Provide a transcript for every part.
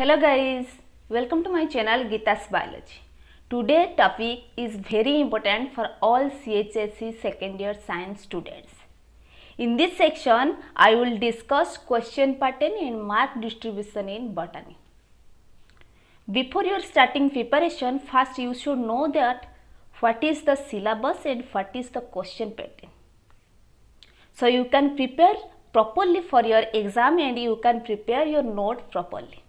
hello guys welcome to my channel gita's biology today topic is very important for all chsc second year science students in this section i will discuss question pattern and mark distribution in botany before your starting preparation first you should know that what is the syllabus and what is the question pattern so you can prepare properly for your exam and you can prepare your note properly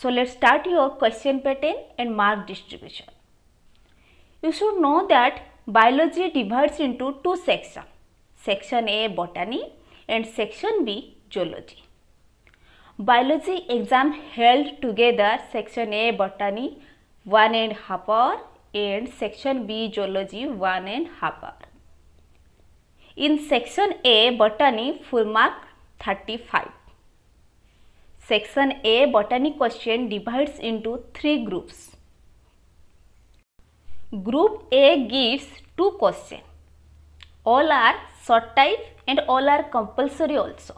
so, let us start your question pattern and mark distribution. You should know that biology divides into two sections, section A botany and section B geology. Biology exam held together section A botany one and half hour and section B geology one and half hour. In section A botany full mark 35. Section A botany question divides into three groups. Group A gives two questions. All are short type and all are compulsory also.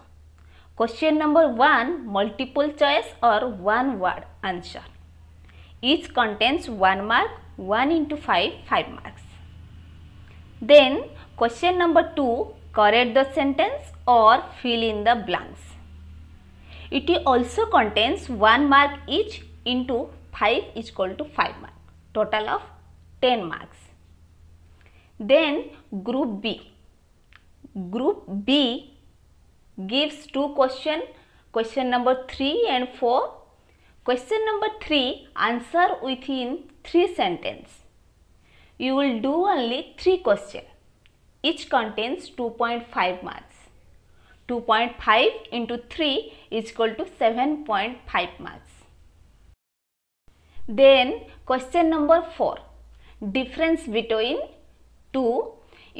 Question number 1 multiple choice or one word answer. Each contains 1 mark, 1 into 5, 5 marks. Then question number 2 correct the sentence or fill in the blanks. It also contains 1 mark each into 5 is equal to 5 mark. Total of 10 marks. Then group B. Group B gives two question. Question number 3 and 4. Question number 3 answer within 3 sentence. You will do only 3 question. Each contains 2.5 marks. 2.5 into 3 is equal to 7.5 marks. Then question number 4 difference between 2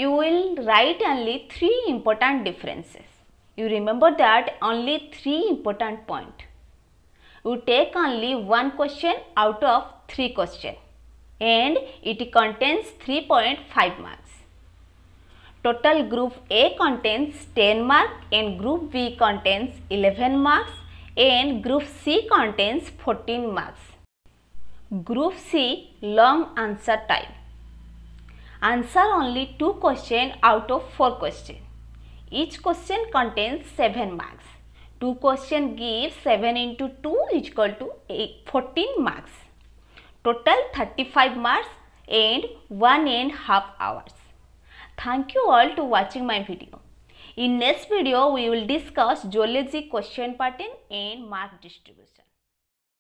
you will write only 3 important differences. You remember that only 3 important point. You take only one question out of 3 question and it contains 3.5 marks. Total group A contains 10 marks and group B contains 11 marks and group C contains 14 marks. Group C long answer time. Answer only 2 questions out of 4 questions. Each question contains 7 marks. 2 question gives 7 into 2 is equal to 14 marks. Total 35 marks and 1 and half hours. Thank you all to watching my video. In next video, we will discuss geology question pattern and mark distribution.